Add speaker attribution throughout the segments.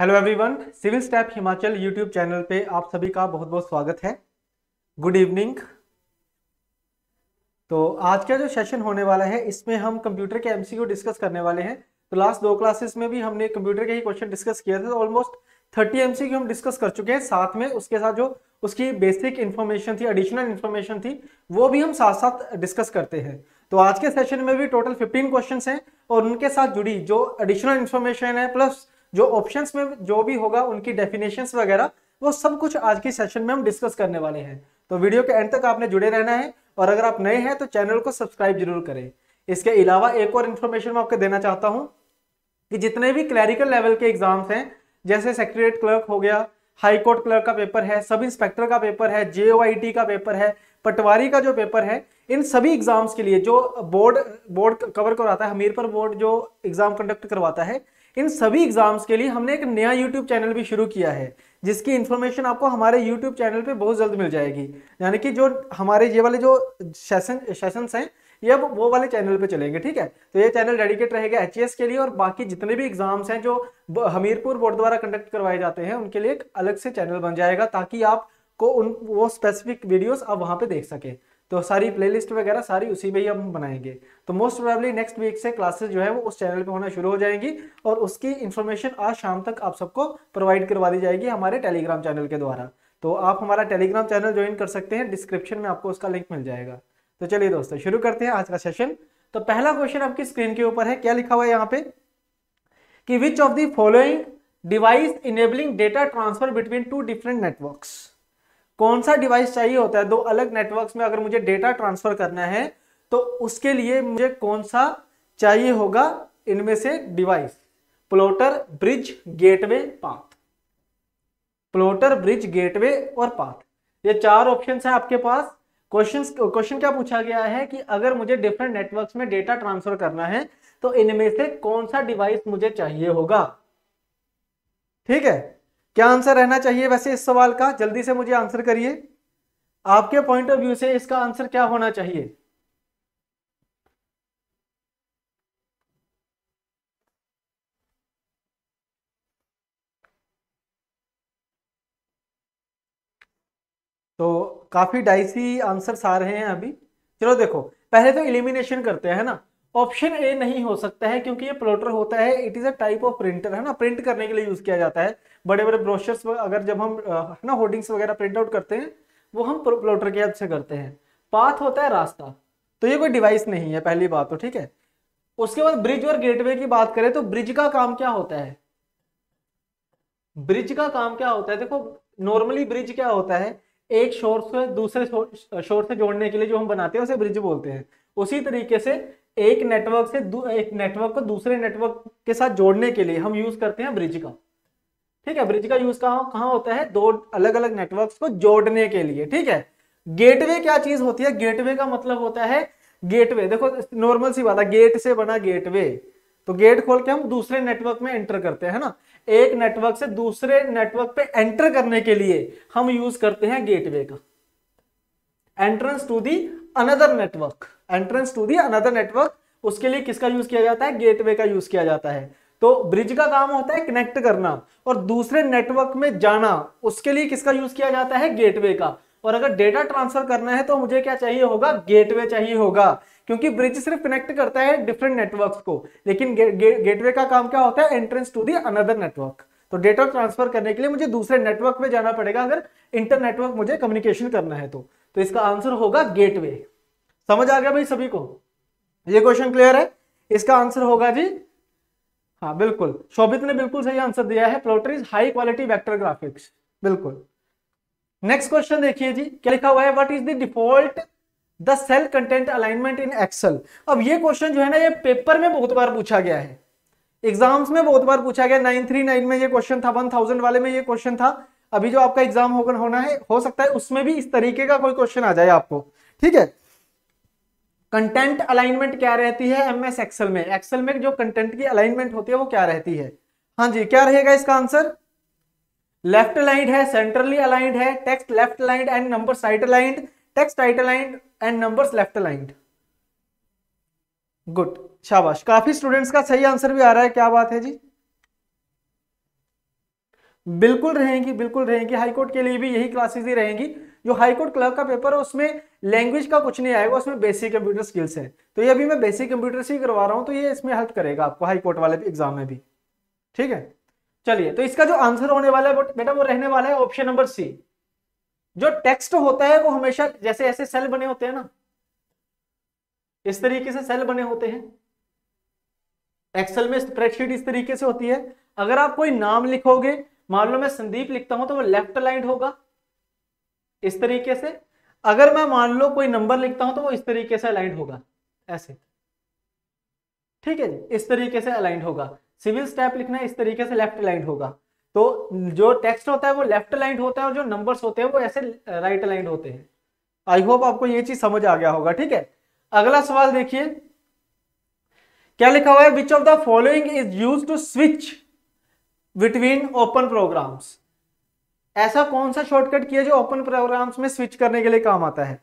Speaker 1: hello everyone civil step Himachal YouTube channel पे आप सभी का बहुत बहुत स्वागत है गुड इवनिंग तो आज का जो सेशन होने वाला है इसमें हम कंप्यूटर के एमसीक्यू डिस्कस करने वाले हैं तो लास्ट दो क्लासेस में भी हमने कंप्यूटर के ही क्वेश्चन डिस्कस किया था ऑलमोस्ट थर्टी एम हम डिस्कस कर चुके हैं साथ में उसके साथ जो उसकी बेसिक इन्फॉर्मेशन थी एडिशनल इन्फॉर्मेशन थी वो भी हम साथ साथ डिस्कस करते हैं तो आज के सेशन में भी टोटल फिफ्टीन क्वेश्चन हैं और उनके साथ जुड़ी जो एडिशनल इन्फॉर्मेशन है प्लस जो ऑप्शंस में जो भी होगा उनकी डेफिनेशंस वगैरह वो सब कुछ आज के सेशन में हम डिस्कस करने वाले हैं तो वीडियो के एंड तक आपने जुड़े रहना है और अगर आप नए हैं तो चैनल को सब्सक्राइब जरूर करें इसके अलावा एक और इन्फॉर्मेशन मैं आपको देना चाहता हूँ कि जितने भी क्लैरिकल लेवल के एग्जाम्स हैं जैसे सेक्रेटरीट क्लर्क हो गया हाई कोर्ट क्लर्क का पेपर है सब इंस्पेक्टर का पेपर है जे का पेपर है पटवारी का जो पेपर है इन सभी एग्जाम्स के लिए जो बोर्ड बोर्ड कवर करवाता है हमीरपुर बोर्ड जो एग्जाम कंडक्ट करवाता है इन सभी एग्जाम्स के लिए हमने एक नया यूट्यूब चैनल भी शुरू किया है जिसकी इन्फॉर्मेशन आपको हमारे यूट्यूब चैनल पे बहुत जल्द मिल जाएगी यानी कि जो हमारे ये वाले जो सेशन सेशन हैं ये अब वो वाले चैनल पे चलेंगे ठीक है तो ये चैनल डेडिकेट रहेगा एच e के लिए और बाकी जितने भी एग्जाम्स हैं जो हमीरपुर बोर्ड द्वारा कंडक्ट करवाए जाते हैं उनके लिए एक अलग से चैनल बन जाएगा ताकि आप को उन वो स्पेसिफिक वीडियोस आप वहाँ पे देख सकें तो सारी प्लेलिस्ट वगैरह सारी उसी में ही हम बनाएंगे तो मोस्ट प्रोबेबली नेक्स्ट वीक से क्लासेस जो है वो उस चैनल पे होना शुरू हो जाएंगी और उसकी इन्फॉर्मेशन आज शाम तक आप सबको प्रोवाइड करवा दी जाएगी हमारे टेलीग्राम चैनल के द्वारा तो आप हमारा टेलीग्राम चैनल ज्वाइन कर सकते हैं डिस्क्रिप्शन में आपको उसका लिंक मिल जाएगा तो चलिए दोस्तों शुरू करते हैं आज का सेशन तो पहला क्वेश्चन आपकी स्क्रीन के ऊपर है क्या लिखा हुआ है यहाँ पे कि which of the following device enabling data transfer between two different networks कौन सा डिवाइस चाहिए होता है दो अलग नेटवर्क्स में अगर मुझे डेटा ट्रांसफर करना है तो उसके लिए मुझे कौन सा चाहिए होगा इनमें से device plotter bridge gateway path plotter bridge gateway और पाथ ये चार ऑप्शन है आपके पास क्वेश्चंस क्वेश्चन क्या पूछा गया है कि अगर मुझे डिफरेंट नेटवर्क्स में डेटा ट्रांसफर करना है तो इनमें से कौन सा डिवाइस मुझे चाहिए होगा ठीक है क्या आंसर रहना चाहिए वैसे इस सवाल का जल्दी से मुझे आंसर करिए आपके पॉइंट ऑफ व्यू से इसका आंसर क्या होना चाहिए तो काफ़ी डाइसी आंसर्स आ रहे हैं अभी चलो देखो पहले तो इलिमिनेशन करते हैं ना ऑप्शन ए नहीं हो सकता है क्योंकि ये प्लोटर होता है it is a type of printer है ना प्रिंट करने के लिए यूज़ किया जाता है बड़े बड़े ब्रोशर्स अगर जब हम है ना होर्डिंग्स वगैरह प्रिंट आउट करते हैं वो हम प्लोटर के हद से करते हैं पाथ होता है रास्ता तो ये कोई डिवाइस नहीं है पहली बात तो ठीक है उसके बाद ब्रिज और गेटवे की बात करें तो ब्रिज का काम क्या होता है ब्रिज का काम क्या होता है देखो नॉर्मली ब्रिज क्या होता है एक शोर से दूसरे शोर से जोड़ने के लिए जो हम बनाते हैं उसे ब्रिज बोलते हैं उसी तरीके से एक नेटवर्क से एक नेटवर्क को दूसरे नेटवर्क के साथ जोड़ने के लिए हम यूज करते हैं ब्रिज का ठीक है ब्रिज का यूज कहाँ कहाँ होता है दो अलग अलग नेटवर्क को जोड़ने के लिए ठीक है गेटवे क्या चीज होती है गेटवे का मतलब होता है गेटवे देखो नॉर्मल सी बात है गेट से बना गेटवे तो गेट खोल के हम दूसरे नेटवर्क में एंटर करते हैं ना एक नेटवर्क से दूसरे नेटवर्क पे एंटर करने के लिए हम यूज करते हैं गेटवे का entrance to the another network entrance to the another network उसके लिए किसका यूज किया जाता है गेटवे का यूज किया जाता है तो ब्रिज का काम होता है कनेक्ट करना और दूसरे नेटवर्क में जाना उसके लिए किसका यूज किया जाता है गेटवे का और अगर डेटा ट्रांसफर करना है तो मुझे क्या चाहिए होगा गेटवे चाहिए होगा क्योंकि ब्रिज सिर्फ कनेक्ट करता है डिफरेंट नेटवर्क को लेकिन गे, गे, गेटवे का काम क्या होता है entrance to the another network तो डेटा ट्रांसफर करने के लिए मुझे दूसरे नेटवर्क में जाना पड़ेगा अगर इंटरनेटवर्क मुझे कम्युनिकेशन करना है तो तो इसका आंसर होगा गेटवे समझ आ गया भाई सभी को ये क्वेश्चन क्लियर है इसका आंसर होगा जी हाँ बिल्कुल शोभित ने बिल्कुल सही आंसर दिया है plotter is high quality vector graphics बिल्कुल नेक्स्ट क्वेश्चन देखिए जी क्या लिखा हुआ है what is the default the cell content alignment in Excel अब ये क्वेश्चन जो है ना ये पेपर में बहुत बार पूछा गया है एग्जाम्स में बहुत बार पूछा गया 939 में ये क्वेश्चन था 1000 वाले में ये क्वेश्चन था अभी जो आपका एग्जाम होकर होना है हो सकता है उसमें भी इस तरीके का कोई क्वेश्चन आ जाए आपको ठीक है कंटेंट अलाइनमेंट क्या रहती है एम एस एक्सल में एक्सल में जो कंटेंट की अलाइनमेंट होती है वो क्या रहती है हाँ जी क्या रहेगा इसका आंसर लेफ्ट अलाइंड है सेंट्रली अलाइंड है text left aligned and number site aligned text right aligned and numbers left aligned good शाबाश काफी स्टूडेंट्स का सही आंसर भी आ रहा है क्या बात है जी बिल्कुल रहेंगी बिल्कुल रहेंगी हाईकोर्ट के लिए भी यही क्लासेस ही रहेंगी जो हाईकोर्ट क्लर्क का पेपर है उसमें लैंग्वेज का कुछ नहीं आएगा उसमें बेसिक कंप्यूटर स्किल्स है तो ये अभी मैं बेसिक कंप्यूटर से ही करवा रहा हूं तो ये इसमें हेल्प करेगा आपको हाईकोर्ट वाले एग्जाम में भी ठीक है चलिए तो इसका जो आंसर होने वाला है बेटा वो रहने वाला है ऑप्शन नंबर सी जो टेक्स्ट होता है वो हमेशा जैसे ऐसे सेल बने होते हैं ना इस तरीके से सेल बने होते हैं एक्सेल में स्प्रेडशीट इस तरीके से होती है अगर आप कोई नाम लिखोगे मान लो मैं संदीप लिखता हूं तो वो लेफ्ट लाइन होगा इस तरीके से अगर मैं मान लो कोई नंबर लिखता हूं तो वो इस तरीके से अलाइंट होगा ऐसे ठीक है जी इस तरीके से अलाइंट होगा सिविल स्टेप लिखना इस तरीके से लेफ्ट अलाइंट होगा तो जो टेक्स्ट होता है वो लेफ्ट अलाइंट होता है और जो नंबर्स होते हैं वो ऐसे राइट uh, अलाइंट होते हैं आई होप आपको ये चीज समझ आ गया होगा ठीक है अगला सवाल देखिए क्या लिखा हुआ है which of the following is use to switch between open programs ऐसा कौन सा शॉर्टकट किया जो ओपन प्रोग्राम्स में स्विच करने के लिए काम आता है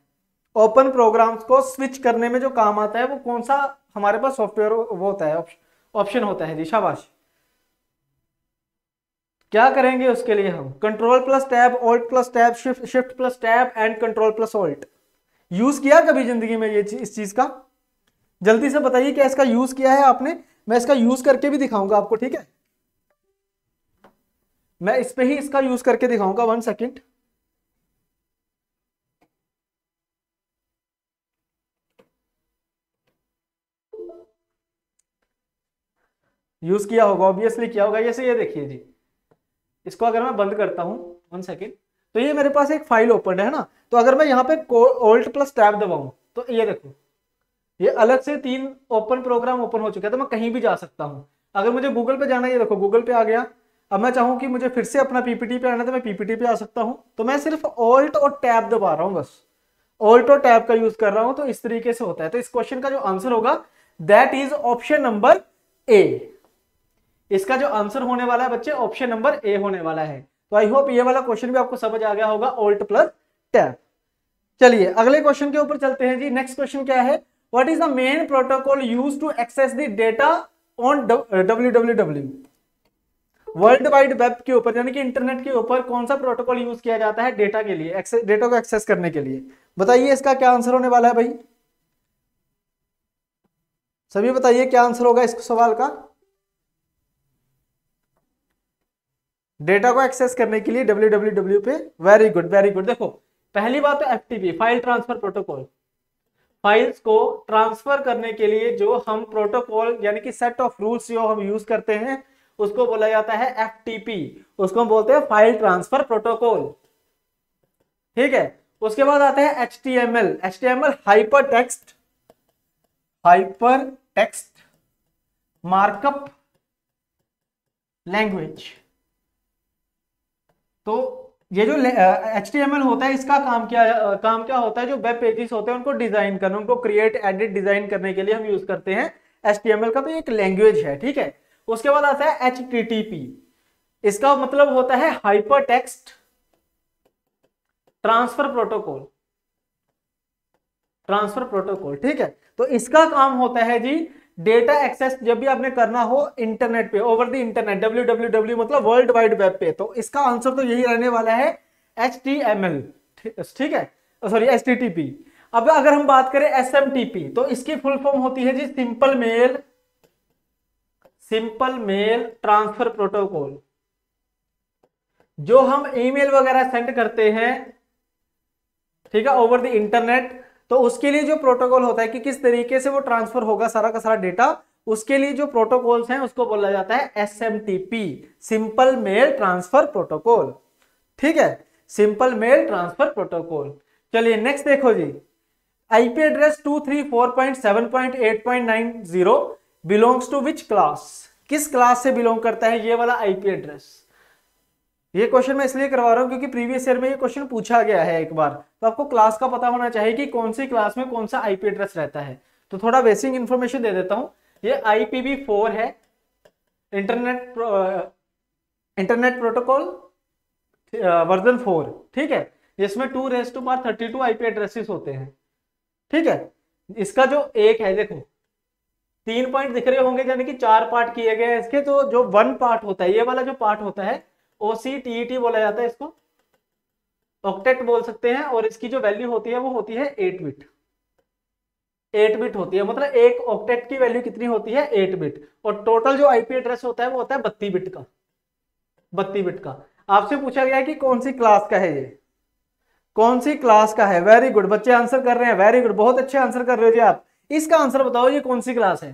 Speaker 1: ओपन प्रोग्राम्स को स्विच करने में जो काम आता है वो कौन सा हमारे पास सॉफ्टवेयर वो होता है ऑप्शन होता है जी शाबाश क्या करेंगे उसके लिए हम control plus tab alt plus tab shift shift plus tab and control plus alt use किया कभी जिंदगी में ये चीज इस चीज का जल्दी से बताइए क्या इसका यूज किया है आपने मैं इसका यूज करके भी दिखाऊंगा आपको ठीक है मैं इस पे ही इसका यूज करके दिखाऊंगा वन सेकेंड यूज किया होगा ऑब्वियसली किया होगा जैसे ये देखिए जी इसको अगर मैं बंद करता हूँ वन सेकेंड तो ये मेरे पास एक फाइल ओपन है ना तो अगर मैं यहाँ पे ओल्ट प्लस टैब दबाऊँ तो ये देखो ये अलग से तीन ओपन प्रोग्राम ओपन हो चुके हैं तो मैं कहीं भी जा सकता हूँ अगर मुझे गूगल पे जाना है ये देखो गूगल पे आ गया अब मैं चाहूँ कि मुझे फिर से अपना पीपीटी पे आना तो मैं पीपीटी पे आ सकता हूँ तो मैं सिर्फ ऑल्ट और टैब दबा रहा हूँ बस ऑल्ट और टैब का यूज कर रहा हूँ तो इस तरीके से होता है तो इस क्वेश्चन का जो आंसर होगा that is option number A इसका जो आंसर होने वाला है बच्चे ऑप्शन नंबर ए होने वाला है तो आई होप ये वाला क्वेश्चन भी आपको समझ आ गया होगा ओल्ट प्लस टैप चलिए अगले क्वेश्चन के ऊपर चलते हैं जी नेक्स्ट क्वेश्चन क्या है what is the main protocol use to access the data on W W W world wide web के ऊपर यानी कि इंटरनेट के ऊपर कौन सा प्रोटोकॉल यूज किया जाता है डेटा के लिए डेटा को एक्सेस करने के लिए बताइए इसका क्या आंसर होने वाला है भाई सभी बताइए क्या आंसर होगा इस सवाल का डेटा को एक्सेस करने के लिए डब्ल्यू पे वेरी गुड वेरी गुड देखो पहली बात है F file transfer protocol files को ट्रांसफर करने के लिए जो हम प्रोटोकॉल यानी कि सेट ऑफ रूल्स जो हम यूज करते हैं उसको बोला जाता है एफ उसको हम बोलते हैं फाइल ट्रांसफर प्रोटोकॉल ठीक है उसके बाद आता है H T M L H T M L hyper text hyper text markup language तो ये जो एच होता है इसका काम क्या काम क्या होता है जो वेब पेजेस होते हैं उनको डिजाइन करना उनको क्रिएट एडिट डिजाइन करने के लिए हम यूज करते हैं एच का तो एक लैंग्वेज है ठीक है उसके बाद आता है एच इसका मतलब होता है hyper text transfer protocol transfer protocol ठीक है तो इसका काम होता है जी डेटा एक्सेस जब भी आपने करना हो इंटरनेट पे ओवर द इंटरनेट डब्ल्यू मतलब वर्ल्ड वाइड वेब पे तो इसका आंसर तो यही रहने वाला है एच ठीक है सॉरी oh, एच अब अगर हम बात करें एस तो इसकी फुल फॉर्म होती है जी simple mail simple mail transfer protocol जो हम ईमेल वगैरह सेंड करते हैं ठीक है ओवर द इंटरनेट तो उसके लिए जो प्रोटोकॉल होता है कि किस तरीके से वो ट्रांसफर होगा सारा का सारा डेटा उसके लिए जो प्रोटोकॉल्स हैं उसको बोला जाता है S M T P simple mail transfer protocol ठीक है सिंपल मेल ट्रांसफर प्रोटोकॉल चलिए नेक्स्ट देखो जी IP address two three four point seven point eight point nine zero belongs to which class किस क्लास से बिलोंग करता है ये वाला आईपी एड्रेस ये क्वेश्चन मैं इसलिए करवा रहा हूँ क्योंकि प्रीवियस ईयर में ये क्वेश्चन पूछा गया है एक बार तो आपको क्लास का पता होना चाहिए कि कौन सी क्लास में कौन सा आईपी एड्रेस रहता है तो थोड़ा बेसिक इन्फॉर्मेशन दे देता हूँ ये आईपीवी फोर है internet internet protocol version four ठीक है जिसमें two raise to power thirty two P addresses होते हैं ठीक है इसका जो एक है देखो तीन पॉइंट दिख रहे होंगे यानी कि चार पार्ट किए गए इसके तो जो वन पार्ट होता है ये वाला जो पार्ट होता है ओसी e बोला जाता है इसको ऑक्टेट बोल सकते हैं और इसकी जो वैल्यू होती है वो होती है एट बिट एट बिट होती है मतलब एक ऑक्टेट की वैल्यू कितनी होती है एट बिट और टोटल जो आईपी एड्रेस होता है वो होता है बत्ती बिट का बत्ती बिट का आपसे पूछा गया है कि कौन सी क्लास का है ये कौन सी क्लास का है वेरी गुड बच्चे आंसर कर रहे हैं वेरी गुड बहुत अच्छे आंसर कर रहे हो जी आप इसका आंसर बताओ ये कौन सी क्लास है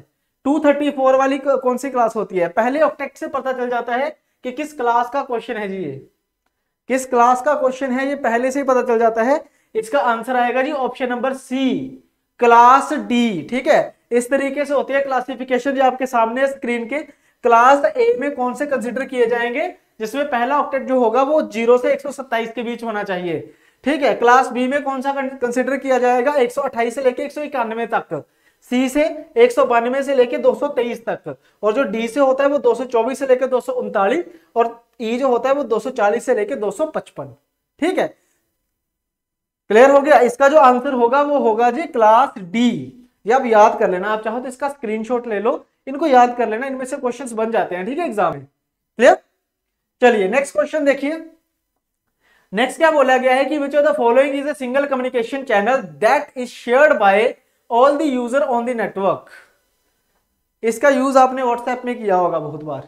Speaker 1: 234 वाली कौन सी क्लास होती है पहले ऑक्टेक्ट से पता चल जाता है कि किस क्लास का क्वेश्चन है जी ये किस क्लास का क्वेश्चन है ये पहले से ही पता चल जाता है इसका आंसर आएगा जी option number C class D ठीक है इस तरीके से होती है क्लासिफिकेशन जो आपके सामने स्क्रीन के क्लास ए में कौन से कंसिडर किए जाएंगे जिसमें पहला ऑक्टेट जो होगा वो जीरो से एक के बीच होना चाहिए ठीक है क्लास बी में कौन सा कंसिडर किया जाएगा एक से लेकर एक तक सी से एक से सौ तेईस तक और जो डी से होता है वो 224 से लेकर दो और ई e जो होता है वो 240 से लेकर 255 ठीक है क्लियर हो गया इसका जो आंसर होगा वो होगा जी क्लास डी ये आप याद कर लेना आप चाहो तो इसका स्क्रीनशॉट ले लो इनको याद कर लेना इनमें से क्वेश्चंस बन जाते हैं ठीक है एग्जाम में क्लियर चलिए नेक्स्ट क्वेश्चन देखिए नेक्स्ट क्या बोला गया है कि which of the following is a single communication channel that is shared by all the user on the network इसका यूज आपने व्हाट्सएप में किया होगा बहुत बार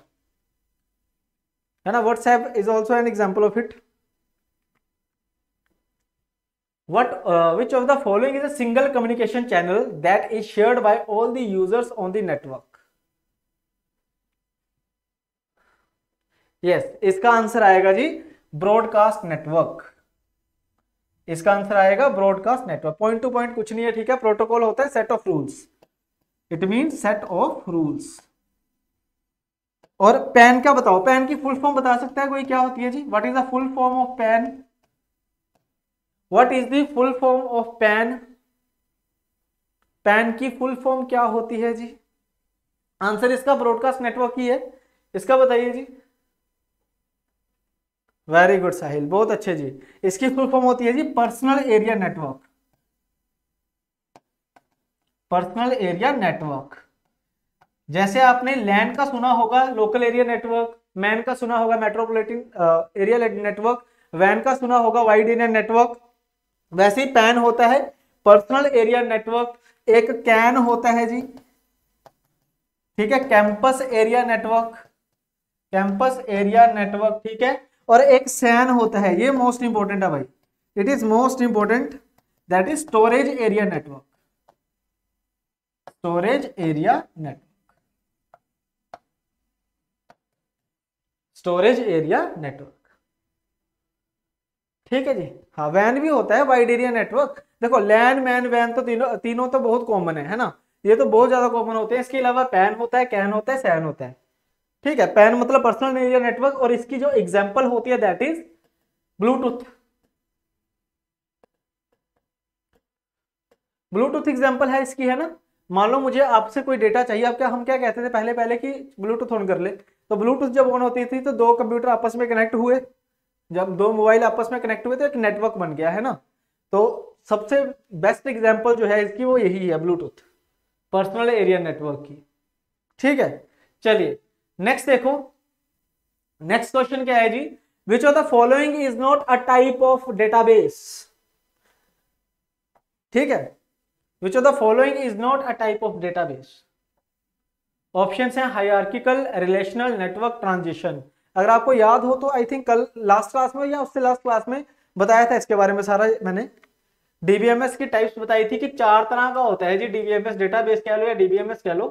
Speaker 1: है ना WhatsApp is also an example of it what which of the following is a single communication channel that is share by all the users on the network yes इसका आंसर आएगा जी ब्रॉडकास्ट नेटवर्क इसका answer आएगा broadcast network point to point कुछ नहीं है ठीक है प्रोटोकॉल होता है set of rules it mean set of rules और पैन क्या बताओ पैन की फुल फॉर्म बता सकता है कोई क्या होती है जी what is the full form of PAN what is the full form of PAN PAN की फुल फॉर्म क्या होती है जी आंसर इसका ब्रॉडकास्ट नेटवर्क ही है इसका बताइए जी वेरी गुड साहिल बहुत अच्छे जी इसकी फुल फॉर्म होती है जी personal area network personal area network जैसे आपने लैंड का सुना होगा लोकल एरिया नेटवर्क मैन का सुना होगा मेट्रोपोलिटन एरिया नेटवर्क वैन का सुना होगा वाइड एरिया नेटवर्क वैसे ही पैन होता है पर्सनल एरिया नेटवर्क एक कैन होता है जी ठीक है campus area network campus area network ठीक है और एक सैन होता है ये मोस्ट इंपॉर्टेंट है भाई it is most important that is storage area network storage area network storage area network ठीक है जी हाँ वैन भी होता है वाइड एरिया नेटवर्क देखो लैन मैन वैन तो तीनों तीनों तो बहुत कॉमन है है ना ये तो बहुत ज्यादा कॉमन होते हैं इसके अलावा पैन होता है कैन होता है सैन होता है ठीक है पैन मतलब पर्सनल एरिया नेटवर्क और इसकी जो एग्जाम्पल होती है that is Bluetooth Bluetooth example है इसकी है ना मान लो मुझे आपसे कोई डेटा चाहिए आप क्या हम क्या कहते थे पहले पहले कि ब्लूटूथ ऑन कर ले तो ब्लूटूथ जब ऑन होती थी तो दो कंप्यूटर आपस में कनेक्ट हुए जब दो मोबाइल आपस में कनेक्ट हुए तो एक नेटवर्क बन गया है ना तो सबसे बेस्ट एग्जाम्पल जो है इसकी वो यही है ब्लूटूथ पर्सनल एरिया नेटवर्क की ठीक है चलिए नेक्स्ट देखो नेक्स्ट क्वेश्चन क्या है जी which of the following is not a type of database ठीक है which of the following is not a type of database option है हायरकिकल रिलेशनल नेटवर्क ट्रांजिशन अगर आपको याद हो तो आई थिंक कल लास्ट क्लास में या उससे लास्ट क्लास में बताया था इसके बारे में सारा मैंने डीबीएमएस की टाइप्स बताई थी कि चार तरह का होता है जी डीबीएमएस डेटाबेस कह लो या डीबीएमएस कह लो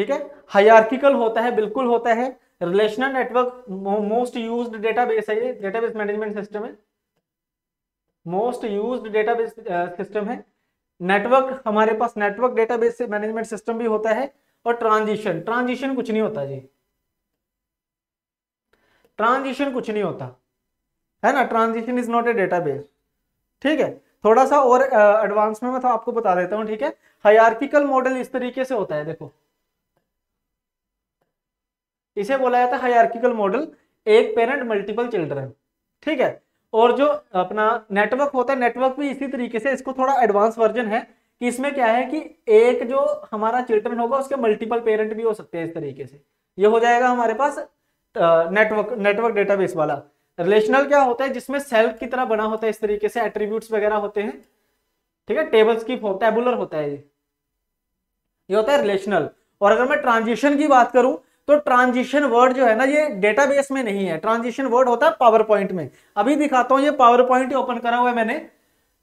Speaker 1: ठीक है हायरकिकल होता है बिल्कुल होता है relational network most used database है ये डेटाबेस मैनेजमेंट सिस्टम है मोस्ट यूज्ड डेटाबेस सिस्टम है नेटवर्क हमारे पास नेटवर्क डेटाबेस से मैनेजमेंट सिस्टम भी होता है और ट्रांजिशन ट्रांजिशन कुछ नहीं होता जी ट्रांजिशन कुछ नहीं होता है ना transition is not a database ठीक है थोड़ा सा और एडवांस uh, में मैं आपको बता देता हूं ठीक है हयार्किकल मॉडल इस तरीके से होता है देखो इसे बोला जाता है हायरकिकल मॉडल एक पेरेंट मल्टीपल चिल्ड्रन ठीक है और जो अपना नेटवर्क होता है नेटवर्क भी इसी तरीके से इसको थोड़ा एडवांस वर्जन है कि इसमें क्या है कि एक जो हमारा चिल्ड्रन होगा उसके मल्टीपल पेरेंट भी हो सकते हैं इस तरीके से ये हो जाएगा हमारे पास नेटवर्क नेटवर्क डेटाबेस वाला रिलेशनल क्या होता है जिसमें सेल्फ की तरह बना होता है इस तरीके से एट्रीब्यूट्स वगैरह होते हैं ठीक है टेबल्स की टेबुलर होता है ये ये होता है रिलेशनल और अगर मैं ट्रांजिशन की बात करूं तो ट्रांजिशन वर्ड जो है ना ये डेटाबेस में नहीं है ट्रांजिशन वर्ड होता है पावर पॉइंट में अभी दिखाता हूं ये पावर पॉइंट ओपन करा हुआ है मैंने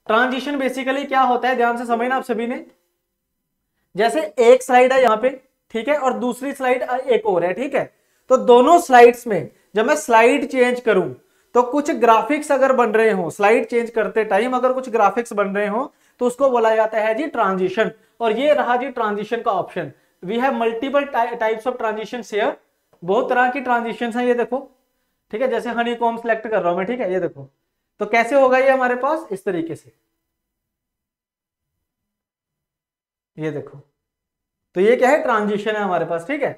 Speaker 1: ट्रांजिशन बेसिकली क्या होता है ध्यान से समझना आप सभी ने जैसे एक स्लाइड है यहां पे ठीक है और दूसरी स्लाइड एक और है ठीक है तो दोनों स्लाइड्स में जब मैं स्लाइड चेंज करूं तो कुछ ग्राफिक्स अगर बन रहे हो स्लाइड चेंज करते टाइम अगर कुछ ग्राफिक्स बन रहे हो तो उसको बोला जाता है जी ट्रांजिशन और ये रहा जी ट्रांजिशन का option we have multiple types of transition here बहुत तरह की ट्रांजिशन है ये देखो ठीक है जैसे हनी कॉम सिलेक्ट कर रहा हूं मैं ठीक है ये देखो तो कैसे होगा ये हमारे पास इस तरीके से ये देखो तो ये क्या है ट्रांजिशन है हमारे पास ठीक है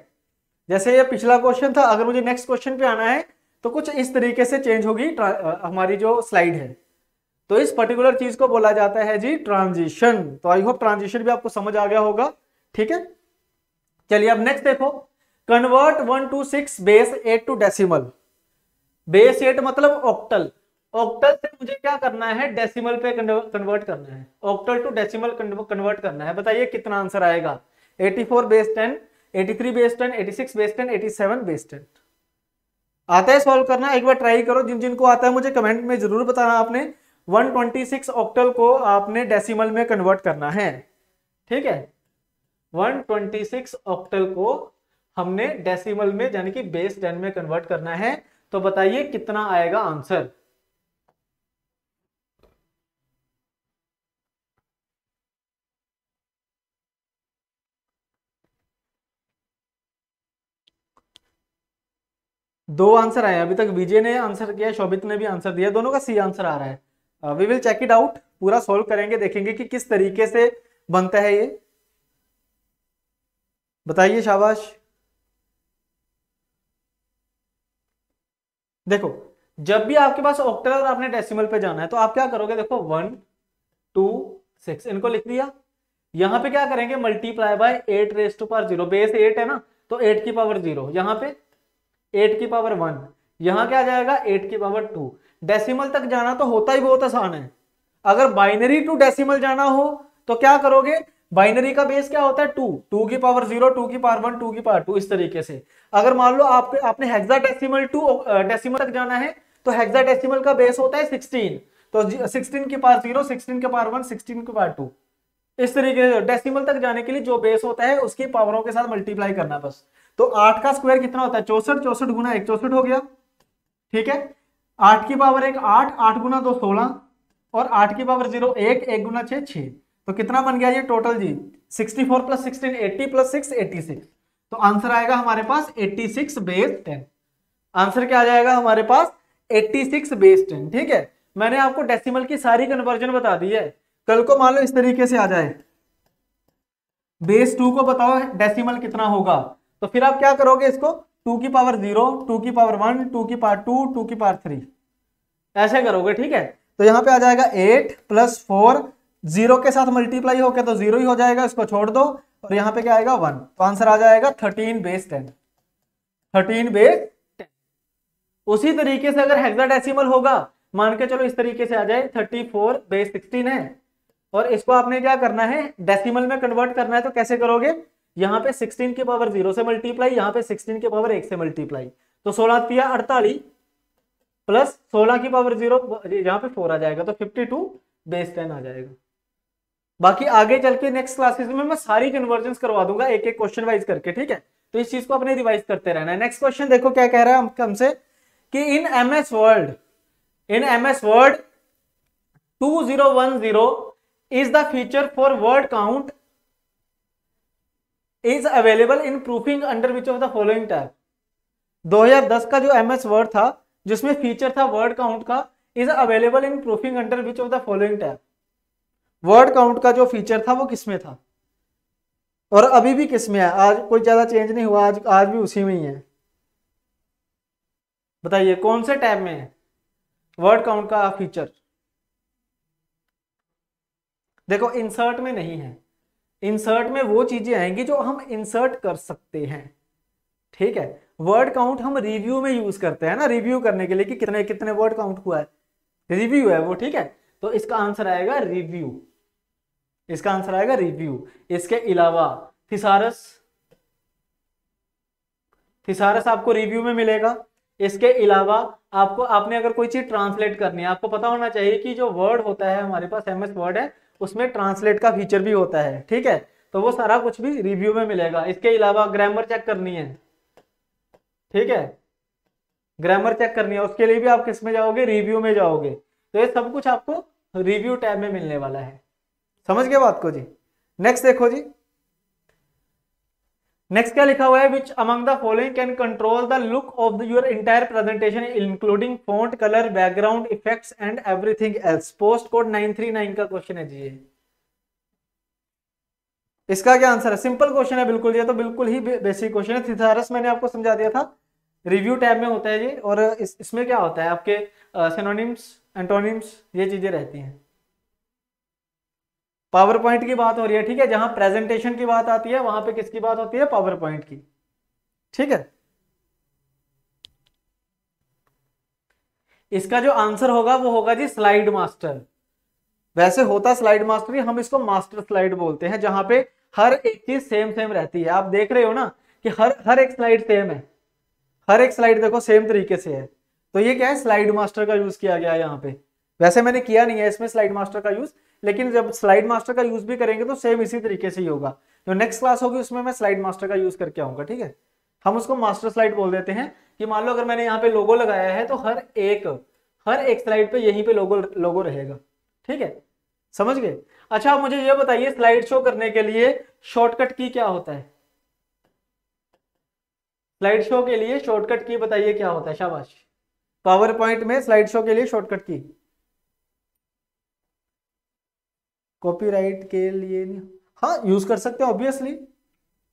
Speaker 1: जैसे ये पिछला क्वेश्चन था अगर मुझे नेक्स्ट क्वेश्चन पे आना है तो कुछ इस तरीके से चेंज होगी हमारी जो स्लाइड है तो इस पर्टिकुलर चीज को बोला जाता है जी ट्रांजिशन तो आई होप ट्रांजिशन भी आपको समझ आ गया होगा ठीक है चलिए अब नेक्स्ट देखो convert one two six base eight to decimal base eight मतलब ऑक्टल ऑक्टल से मुझे क्या करना है डेसिमल पे कन्वर्ट करना है ऑक्टल टू डेसिमल कन्वर्ट करना है बताइए कितना आंसर आएगा 84 बेस 10 83 बेस 10 86 बेस 10 87 बेस 10 आता है सॉल्व करना एक बार ट्राई करो जिन जिनको आता है मुझे कमेंट में जरूर बताना आपने 126 ऑक्टल को आपने डेसिमल में कन्वर्ट करना है ठीक है 126 ऑक्टल को हमने डेसिमल में यानी कि बेस 10 में कन्वर्ट करना है तो बताइए कितना आएगा आंसर दो आंसर आए अभी तक विजय ने आंसर किया शोभित ने भी आंसर दिया दोनों का सी आंसर आ रहा है we will check it out पूरा सॉल्व करेंगे देखेंगे कि किस तरीके से बनता है ये बताइए शाबाश देखो जब भी आपके पास ऑक्टल और आपने डेसिमल पे जाना है तो आप क्या करोगे देखो वन टू सिक्स इनको लिख दिया यहां पे क्या करेंगे multiply by eight raise to power zero base eight है ना तो एट की पावर जीरो यहां पे एट की पावर वन यहां क्या जाएगा एट की पावर टू डेसिमल तक जाना तो होता ही बहुत आसान है अगर बाइनरी टू डेसिमल जाना हो तो क्या करोगे बाइनरी का बेस क्या होता है टू टू की पावर जीरो टू की पावर वन टू की पावर टू इस तरीके से अगर मान लो आपके आपने हेक्सा टू डेसिमल तक जाना है तो हेक्सा का बेस होता है सिक्सटीन तो सिक्सटीन की पावर जीरो सिक्सटीन के पावर वन सिक्सटीन के पावर टू इस तरीके से डेसिमल तक जाने के लिए जो बेस होता है उसकी पावरों के साथ मल्टीप्लाई करना बस तो आठ का स्क्वायर कितना होता है चौसठ चौसठ गुना एक चौसठ हो गया ठीक है आठ की पावर एक आठ आठ गुना दो सोलह और आठ की पावर जीरो एक एक गुना छह छह तो कितना बन गया ये टोटल जी 64 four plus sixteen eighty plus six eighty six तो आंसर आएगा हमारे पास 86 सिक्स बेस टेन आंसर क्या आ जाएगा हमारे पास 86 सिक्स बेस टेन ठीक है मैंने आपको डेसिमल की सारी कन्वर्जन बता दी है कल को मान लो इस तरीके से आ जाए बेस टू को बताओ डेसिमल कितना होगा तो फिर आप क्या करोगे इसको टू की पावर जीरो टू की पावर वन टू की पावर टू टू की पावर थ्री ऐसे करोगे ठीक है तो यहां पे आ जाएगा एट प्लस फोर जीरो के साथ मल्टीप्लाई होकर तो जीरो ही हो जाएगा इसको छोड़ दो और तो यहां पे क्या आएगा वन तो आंसर आ जाएगा thirteen base ten thirteen base ten उसी तरीके से अगर हेक्साडेसिमल होगा मान के चलो इस तरीके से आ जाए थर्टी फोर बेस सिक्सटीन है और इसको आपने क्या करना है डेसिमल में कन्वर्ट करना है तो कैसे करोगे यहाँ पे सिक्सटीन के पावर जीरो से मल्टीप्लाई यहाँ पे सिक्सटीन के पावर एक से मल्टीप्लाई तो सोलह पिया अड़तालीस प्लस सोलह की पावर जीरो यहाँ पे फोर आ जाएगा तो फिफ्टी टू बेस टेन आ जाएगा बाकी आगे चल के नेक्स्ट क्लासेस में मैं सारी कन्वर्जन करवा दूंगा एक एक क्वेश्चन वाइज करके ठीक है तो इस चीज को अपने रिवाइज करते रहना है नेक्स्ट क्वेश्चन देखो क्या कह रहा है हमसे कि in M S world in M S world two zero one zero is the feature for word count is available in proofing under which of the following हजार 2010 का जो एम एस वर्ड था जिसमें फीचर था word count का is available in proofing under which of the following tab word count का जो feature था वो किसमें था और अभी भी किसमें है आज कोई ज़्यादा चेंज नहीं हुआ आज आज भी उसी में ही है बताइए कौन से टैब में है वर्ड काउंट का फीचर देखो इंसर्ट में नहीं है इंसर्ट में वो चीज़ें आएंगी जो हम इंसर्ट कर सकते हैं ठीक है वर्ड काउंट हम रिव्यू में यूज़ करते हैं ना रिव्यू करने के लिए कि कितने कितने वर्ड काउंट हुआ है रिव्यू है वो ठीक है तो इसका आंसर आएगा रिव्यू इसका आंसर आएगा रिव्यू इसके अलावा थिसारस थिसारस आपको रिव्यू में मिलेगा इसके अलावा आपको आपने अगर कोई चीज ट्रांसलेट करनी है आपको पता होना चाहिए कि जो वर्ड होता है हमारे पास एमएस वर्ड है उसमें ट्रांसलेट का फीचर भी होता है ठीक है तो वो सारा कुछ भी रिव्यू में मिलेगा इसके अलावा ग्रामर चेक करनी है ठीक है ग्रामर चेक करनी है उसके लिए भी आप किस में जाओगे रिव्यू में जाओगे तो ये सब कुछ आपको रिव्यू टैब में मिलने वाला है समझ गए बात को जी नेक्स्ट देखो जी नेक्स्ट क्या लिखा हुआ है which among the following can control the look of your entire presentation including font colour background effects and everything else post code 939 का क्वेश्चन है जी ये इसका क्या आंसर है सिंपल क्वेश्चन है बिल्कुल ये तो बिल्कुल ही बेसिक क्वेश्चन है थिथारस मैंने आपको समझा दिया था रिव्यू टैब में होता है जी और इस, इसमें क्या होता है आपके सिनोनिम्स एंटोनिम्स ये चीजें रहती हैं पावर पॉइंट की बात हो रही है ठीक है जहां प्रेजेंटेशन की बात आती है वहां पे किसकी बात होती है पावर पॉइंट की ठीक है इसका जो आंसर होगा वो होगा जी स्लाइड मास्टर वैसे होता स्लाइड मास्टर ही हम इसको मास्टर स्लाइड बोलते हैं जहां पे हर एक चीज सेम सेम रहती है आप देख रहे हो ना कि हर हर एक स्लाइड सेम है हर एक स्लाइड देखो सेम तरीके से है तो ये क्या है स्लाइड मास्टर का यूज किया गया है यहाँ पे वैसे मैंने किया नहीं है इसमें स्लाइड मास्टर का यूज लेकिन जब स्लाइड मास्टर का यूज भी करेंगे तो सेम इसी तरीके से ही होगा जो नेक्स्ट क्लास होगी उसमें मैं स्लाइड मास्टर का यूज करके आऊंगा ठीक है हम उसको मास्टर स्लाइड बोल देते हैं कि मान लो अगर मैंने यहाँ पे लोगो लगाया है तो हर एक हर एक स्लाइड पे यहीं पे लोगो लोगो रहेगा ठीक है समझ गए अच्छा आप मुझे ये बताइए स्लाइड शो करने के लिए शॉर्टकट की क्या होता है स्लाइड शो के लिए शॉर्टकट की बताइए क्या होता है शाबाश पावर पॉइंट में स्लाइड शो के लिए शॉर्टकट की कॉपीराइट के लिए हाँ यूज कर सकते हैं ऑब्वियसली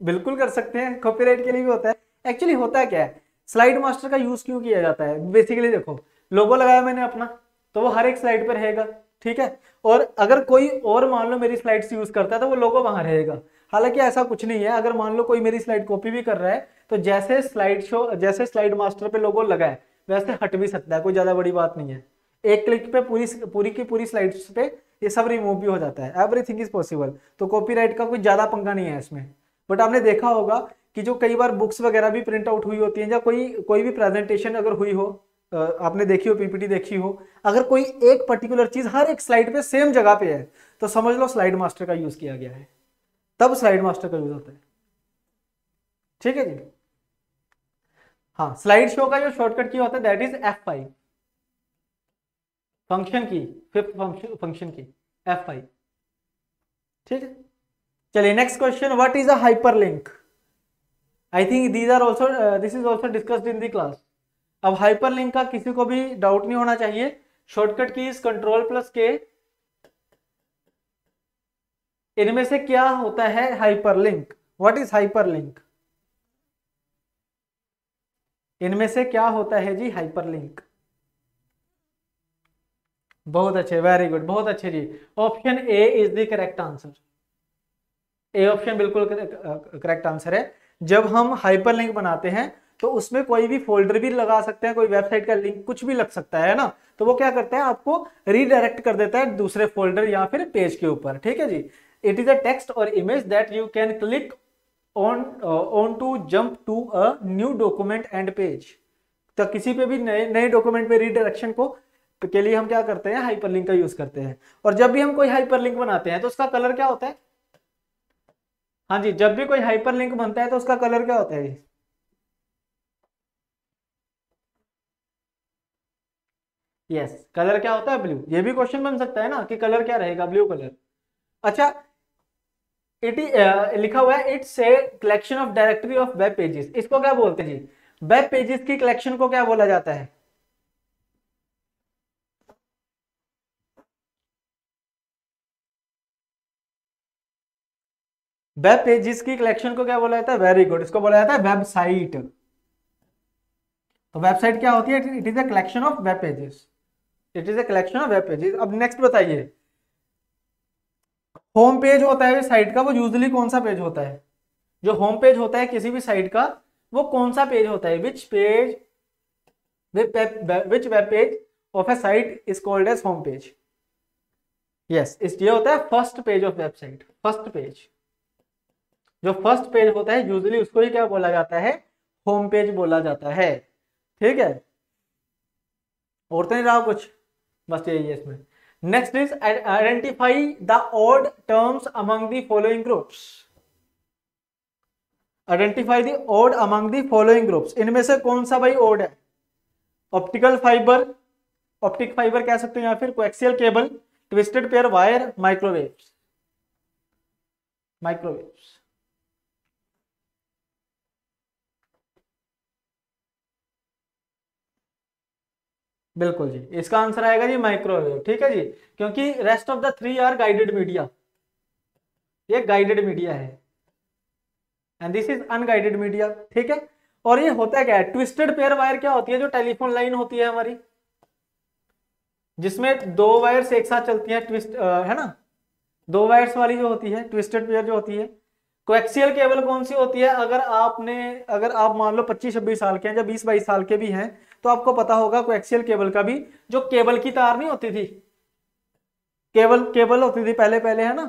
Speaker 1: बिल्कुल कर सकते हैं कॉपीराइट के लिए भी होता है एक्चुअली होता है क्या है स्लाइड मास्टर का यूज क्यों किया जाता है बेसिकली देखो लोगो लगाया मैंने अपना तो वो हर एक स्लाइड पर रहेगा ठीक है और अगर कोई और मान लो मेरी स्लाइड यूज करता है तो वो लोगो वहां रहेगा हालांकि ऐसा कुछ नहीं है अगर मान लो कोई मेरी स्लाइड कॉपी भी कर रहा है तो जैसे स्लाइड शो जैसे स्लाइड मास्टर पे लोगो लगाए वैसे हट भी सकता है कोई ज्यादा बड़ी बात नहीं है एक क्लिक पे पूरी पूरी की पूरी स्लाइड्स पे ये सब रिमूव भी हो जाता है एवरीथिंग इज पॉसिबल तो कॉपीराइट का कोई ज़्यादा पंगा नहीं है इसमें बट आपने देखा होगा कि जो कई बार बुक्स वगैरह भी प्रिंट आउट हुई होती हैं या कोई कोई भी प्रेजेंटेशन अगर हुई हो आपने देखी हो पीपीटी देखी हो अगर कोई एक पर्टिकुलर चीज़ हर एक स्लाइड पे सेम जगह पे है तो समझ लो स्लाइड मास्टर का यूज़ किया गया है तब स्लाइड मास्टर का यूज़ होता है ठीक है जी हाँ स्लाइड शो का जो शॉर्टकट की होता है that is F five function की फिफ्थ फंक्शन फंक्शन की एफ आई ठीक है चलिए next question what is a hyperlink I think these are also this is also discussed in the class अब हाइपरलिंक का किसी को भी डाउट नहीं होना चाहिए शॉर्टकट की इज कंट्रोल प्लस के इनमें से क्या होता है हाइपरलिंक व्हाट इज हाइपरलिंक इनमें से क्या होता है जी हाइपरलिंक बहुत अच्छे वेरी गुड बहुत अच्छे जी option A is the correct answer A option बिल्कुल करेक्ट आंसर है जब हम हाइपरलिंक बनाते हैं तो उसमें कोई भी फोल्डर भी लगा सकते हैं कोई वेबसाइट का लिंक कुछ भी लग सकता है ना तो वो क्या करता है आपको रीडायरेक्ट कर देता है दूसरे फोल्डर या फिर पेज के ऊपर ठीक है जी इट इज अ टेक्स्ट और image that you can click on on to jump to a new document and page तो किसी पे भी नए नए डॉक्यूमेंट पे रीडायरेक्शन को तो के लिए हम क्या करते हैं हाइपरलिंक का यूज करते हैं और जब भी हम कोई हाइपरलिंक बनाते हैं तो उसका कलर क्या होता है हाँ जी जब भी कोई हाइपरलिंक बनता है तो उसका कलर क्या होता है यस कलर क्या होता है ब्लू ये भी क्वेश्चन बन सकता है ना कि कलर क्या रहेगा ब्लू कलर अच्छा इट uh, लिखा हुआ है इट से collection of directory of web pages इसको क्या बोलते हैं जी वेब पेजेस की कलेक्शन को क्या बोला जाता है वेब पेजेस की कलेक्शन को क्या बोला जाता है वेरी गुड इसको बोला जाता है वेबसाइट तो वेबसाइट क्या होती है it is a collection of web pages it is a collection of web pages अब नेक्स्ट बताइए होम पेज होता है साइट का वो यूजली कौन सा पेज होता है जो होम पेज होता है किसी भी साइट का वो कौन सा पेज होता है which page which web page of a site is called as home page yes इस ये होता है first page of website first page जो फर्स्ट पेज होता है यूजली उसको ही क्या बोला जाता है होम पेज बोला जाता है ठीक है और तो नहीं रहा कुछ बस यही है इसमें next is identify the odd terms among the following groups identify the odd among the following groups इनमें से कौन सा भाई ऑड है ऑप्टिकल फाइबर ऑप्टिक फाइबर कह सकते हो या फिर coaxial cable twisted pair wire microwaves microwaves बिल्कुल जी इसका आंसर आएगा जी माइक्रोवेव ठीक है जी क्योंकि rest of the three are guided media ये गाइडेड मीडिया है and this is unguided media ठीक है और ये होता है क्या है ट्विस्टेड पेयर वायर क्या होती है जो टेलीफोन लाइन होती है हमारी जिसमें दो वायर्स एक साथ चलती हैं ट्विस्ट आ, है ना दो वायर्स वाली जो होती है ट्विस्टेड पेयर जो होती है कोएक्सियल केबल कौन सी होती है अगर आपने अगर आप मान लो पच्चीस छब्बीस साल के हैं या बीस बाईस साल के भी हैं तो आपको पता होगा कोएक्सियल केबल का भी जो केबल की तार नहीं होती थी केबल केबल होती थी पहले पहले है ना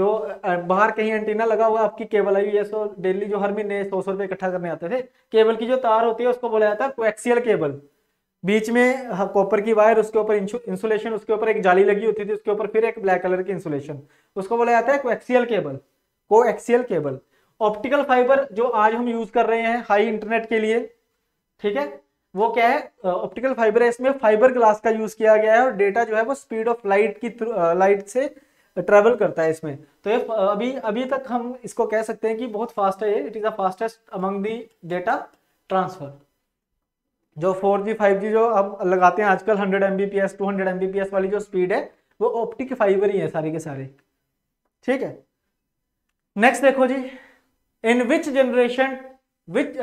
Speaker 1: जो बाहर कहीं एंटीना लगा हुआ आपकी केबल आई हुई है डेली जो हर महीने सौ सौ रुपए इकट्ठा करने आते थे केबल की जो तार होती है उसको बोला जाता है कोएक्सियल केबल बीच में कॉपर की वायर उसके ऊपर इंसुलेशन उसके ऊपर एक जाली लगी होती थी उसके ऊपर फिर एक ब्लैक कलर की इंसुलेशन उसको बोला जाता है coaxial cable coaxial cable optical fibre जो आज हम यूज कर रहे हैं हाई इंटरनेट के लिए ठीक है वो क्या है ऑप्टिकल फाइबर है इसमें फाइबर ग्लास का यूज किया गया है और डेटा जो है वो स्पीड ऑफ लाइट की लाइट से ट्रेवल करता है इसमें तो ये अभी अभी तक हम इसको कह सकते हैं कि बहुत फास्ट है it is the fastest among the data transfer जो 4G 5G जो अब लगाते हैं आजकल 100 Mbps 200 Mbps वाली जो स्पीड है वो ऑप्टिक फाइबर ही है सारे के सारे ठीक है नेक्स्ट देखो जी in which generation which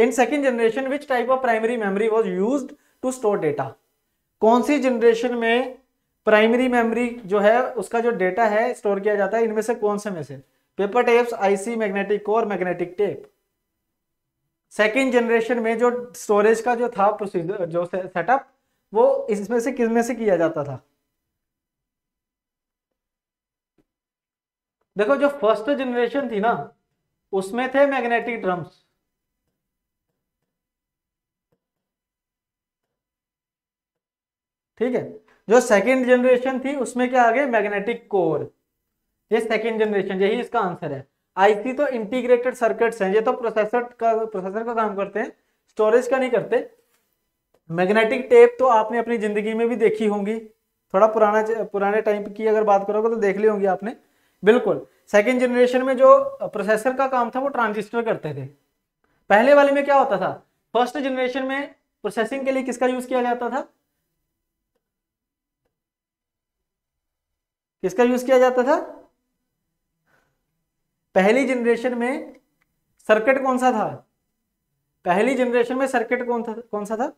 Speaker 1: in second generation which type of primary memory was use to store data कौन सी जनरेशन में प्राइमरी मेमरी जो है उसका जो डेटा है स्टोर किया जाता है इनमें से कौन से में से paper tapes IC magnetic core magnetic tape second generation में जो स्टोरेज का जो था प्रोसीजर जो सेटअप वो इसमें से किस में से किया जाता था देखो जो फर्स्ट जनरेशन थी ना उसमें थे मैग्नेटिक ड्रम्स ठीक है जो सेकेंड जनरेशन थी उसमें क्या आ गए मैग्नेटिक कोर ये सेकेंड जनरेशन यही इसका आंसर है आईसी तो इंटीग्रेटेड सर्किट्स हैं ये तो प्रोसेसर का प्रोसेसर का काम करते हैं स्टोरेज का नहीं करते मैग्नेटिक टेप तो आपने अपनी जिंदगी में भी देखी होंगी थोड़ा पुराना पुराने टाइम की अगर बात करोगे तो देख ली होंगी आपने बिल्कुल सेकेंड जनरेशन में जो प्रोसेसर का काम था वो ट्रांजिस्टर करते थे पहले वाले में क्या होता था फर्स्ट जनरेशन में प्रोसेसिंग के लिए किसका यूज किया जाता था किसका यूज किया जाता था पहली जनरेशन में सर्किट कौन सा था पहली जनरेशन में सर्किट कौन था कौन सा था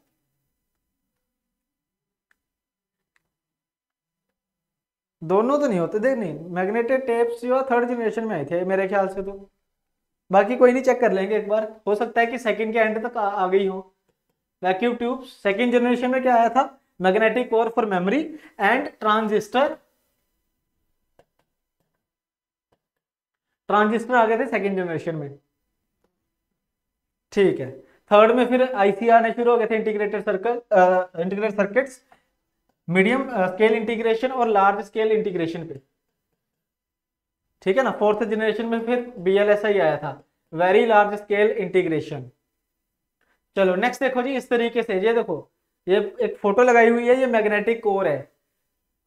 Speaker 1: दोनों तो नहीं होते देख नहीं मैग्नेटेड टेप्स जो थर्ड जनरेशन में आए थे मेरे ख्याल से तो बाकी कोई नहीं चेक कर लेंगे एक बार हो सकता है कि सेकंड के एंड तक आ, गई हो वैक्यूम ट्यूब सेकंड जनरेशन में क्या आया था magnetic core for memory and transistor transistor आ गए थे सेकेंड जनरेशन में ठीक है थर्ड में फिर आईसीआर ने शुरू हो गए थे integrated circle integrated circuits medium scale integration और लार्ज स्केल इंटीग्रेशन पे ठीक है ना फोर्थ जनरेशन में फिर बी एल एस आई आया था वेरी लार्ज स्केल इंटीग्रेशन चलो नेक्स्ट देखो जी इस तरीके से ये देखो ये एक फोटो लगाई हुई है ये मैग्नेटिक कोर है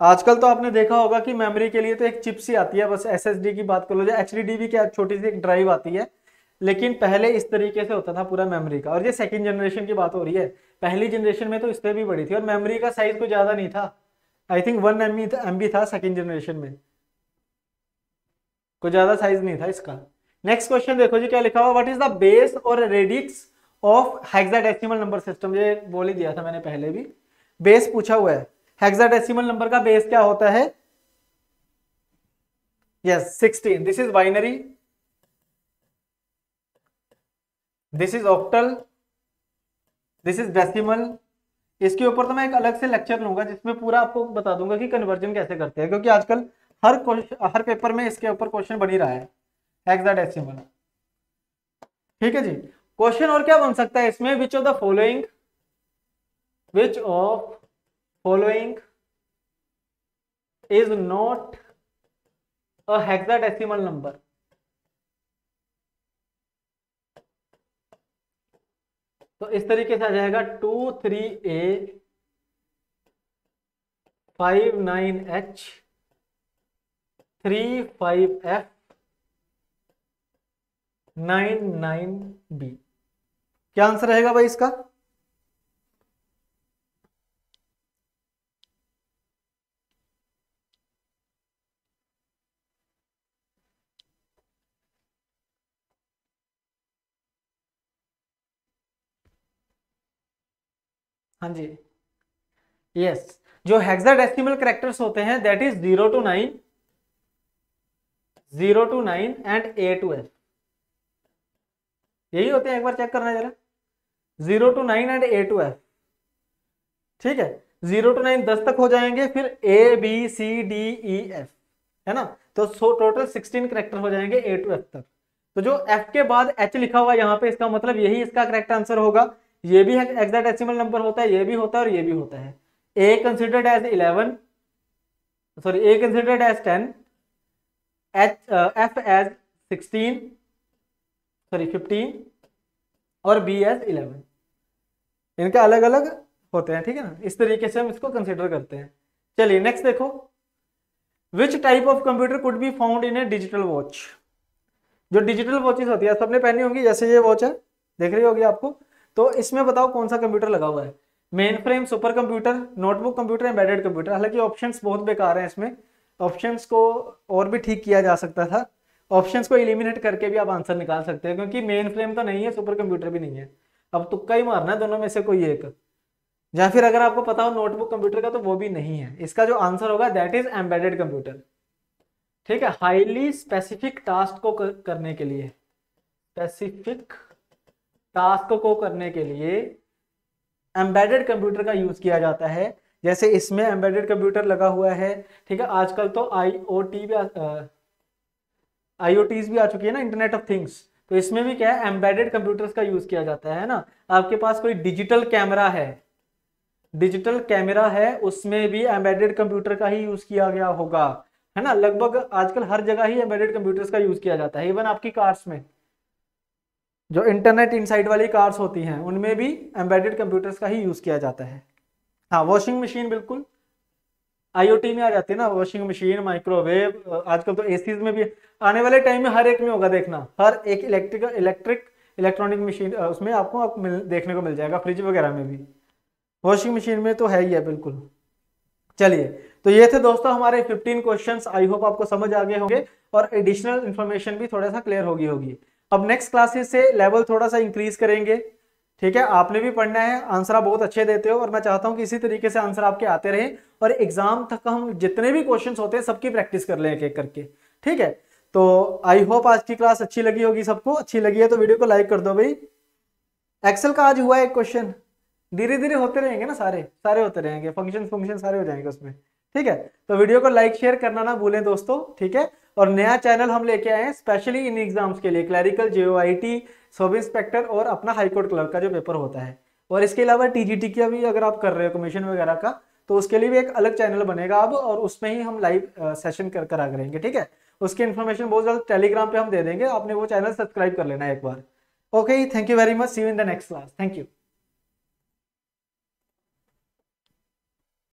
Speaker 1: आजकल तो आपने देखा होगा कि मेमोरी के लिए तो एक चिप सी आती है बस एसएसडी की बात कर लो या एच भी क्या छोटी सी एक ड्राइव आती है लेकिन पहले इस तरीके से होता था पूरा मेमोरी का और ये सेकंड जनरेशन की बात हो रही है पहली जनरेशन में तो इससे भी बड़ी थी और मेमोरी का साइज कुछ ज़्यादा नहीं था I think one M M था सेकेंड जनरेशन में कुछ ज़्यादा साइज नहीं था इसका नेक्स्ट क्वेश्चन देखो जी क्या लिखा हुआ वट इज द बेस और radix of hexa number system ये बोल ही दिया था मैंने पहले भी बेस पूछा हुआ है हेक्साडेसिमल नंबर का बेस क्या होता है yes sixteen this is binary this is octal this is decimal इसके ऊपर तो मैं एक अलग से लेक्चर लूंगा जिसमें पूरा आपको बता दूंगा कि कन्वर्जन कैसे करते हैं क्योंकि आजकल हर क्वेश्चन हर पेपर में इसके ऊपर क्वेश्चन बनी रहा है हेक्साडेसिमल ठीक है जी क्वेश्चन और क्या बन सकता है इसमें which of the following which of following is not a hexadecimal number तो इस तरीके से आ जाएगा two three A five nine H three five F nine nine B क्या आंसर रहेगा भाई इसका हाँ जी यस जो हेक्साडेसिमल करेक्टर्स होते हैं that is zero to nine zero to nine and A to F यही होते हैं एक बार चेक करना जरा zero to nine and A to F ठीक है जीरो टू नाइन दस तक हो जाएंगे फिर A B C D E F है ना तो सो टोटल सिक्सटीन करेक्टर हो जाएंगे ए टू एफ तक तो जो एफ के बाद एच लिखा हुआ यहां पे इसका मतलब यही इसका करेक्ट आंसर होगा ये भी हेक्साडेसिमल नंबर होता है ये भी होता है और ये भी होता है A considered as eleven sorry A considered as ten H F as sixteen sorry fifteen और बी एज इलेवन इनके अलग अलग होते हैं ठीक है ना इस तरीके से हम इसको कंसिडर करते हैं चलिए नेक्स्ट देखो which type of computer could be found in a digital watch जो डिजिटल वॉचेस होती है सबने पहनी होंगी जैसे ये वॉच है देख रही होगी आपको तो इसमें बताओ कौन सा कंप्यूटर लगा हुआ है mainframe supercomputer notebook computer embedded computer हालांकि ऑप्शन बहुत बेकार हैं इसमें ऑप्शन को और भी ठीक किया जा सकता था ऑप्शन को एलिमिनेट करके भी आप आंसर निकाल सकते हैं क्योंकि मेन फ्रेम तो नहीं है सुपर कंप्यूटर भी नहीं है अब तुक्का ही मारना है दोनों में से कोई एक या फिर अगर आपको पता हो नोटबुक कंप्यूटर का तो वो भी नहीं है इसका जो आंसर होगा दैट इज एम्बेडेड कंप्यूटर ठीक है हाईली स्पेसिफिक टास्क को करने के लिए स्पेसिफिक टास्क को करने के लिए एम्बेडेड कंप्यूटर का यूज़ किया जाता है जैसे इसमें एम्बेडेड कंप्यूटर लगा हुआ है ठीक है आजकल तो आई ओ टी भी आई ओ टीज भी आ चुकी है ना इंटरनेट ऑफ थिंग्स तो इसमें भी क्या है एम्बेडेड कंप्यूटर्स का यूज़ किया जाता है ना आपके पास कोई डिजिटल कैमरा है डिजिटल कैमरा है उसमें भी एम्बेडेड कंप्यूटर का ही यूज़ किया गया होगा है ना लगभग आजकल हर जगह ही एम्बेडेड कंप्यूटर्स का यूज़ किया जाता है इवन आपकी कार्स में जो इंटरनेट इनसाइड वाली कार्स होती हैं उनमें भी एम्बेडेड कंप्यूटर्स का ही यूज़ किया जाता है हाँ वॉशिंग मशीन बिल्कुल आईओटी में आ जाती है ना वॉशिंग मशीन माइक्रोवेव आजकल तो एसीज में भी आने वाले टाइम में हर एक में होगा देखना हर एक इलेक्ट्रिक इलेक्ट्रिक इलेक्ट्रॉनिक मशीन उसमें आपको आप मिल, देखने को मिल जाएगा फ्रिज वगैरह में भी वॉशिंग मशीन में तो है ही है बिल्कुल चलिए तो ये थे दोस्तों हमारे 15 क्वेश्चंस आई होप आपको समझ आ गए होंगे और एडिशनल इन्फॉर्मेशन भी थोड़ा सा क्लियर होगी होगी अब नेक्स्ट क्लासेस से लेवल थोड़ा सा इंक्रीज करेंगे ठीक है आपने भी पढ़ना है आंसर आप बहुत अच्छे देते हो और मैं चाहता हूं कि इसी तरीके से आंसर आपके आते रहे और एग्जाम तक हम जितने भी क्वेश्चन होते हैं सबकी प्रैक्टिस कर लें एक एक करके ठीक है तो आई होप आज की क्लास अच्छी लगी होगी सबको अच्छी लगी है तो वीडियो को लाइक कर दो भाई एक्सेल का आज हुआ एक क्वेश्चन धीरे धीरे होते रहेंगे ना सारे सारे होते रहेंगे फंक्शन फंक्शन सारे हो जाएंगे उसमें ठीक है तो वीडियो को लाइक शेयर करना ना भूलें दोस्तों ठीक है और नया चैनल हम लेके आए हैं स्पेशली इन एग्जाम्स के लिए क्लैरिकल जे आई सब इंस्पेक्टर और अपना हाईकोर्ट क्लर्क का जो पेपर होता है और इसके अलावा टीजीटी का भी अगर आप कर रहे हो कमीशन वगैरह का तो उसके लिए भी एक अलग चैनल बनेगा अब और उसमें ही हम लाइव सेशन कर करा करेंगे ठीक है उसकी इन्फॉर्मेशन बहुत जल्द टेलीग्राम पे हम दे देंगे आपने वो चैनल सब्सक्राइब कर लेना एक बार okay thank you very much see you in the next class thank you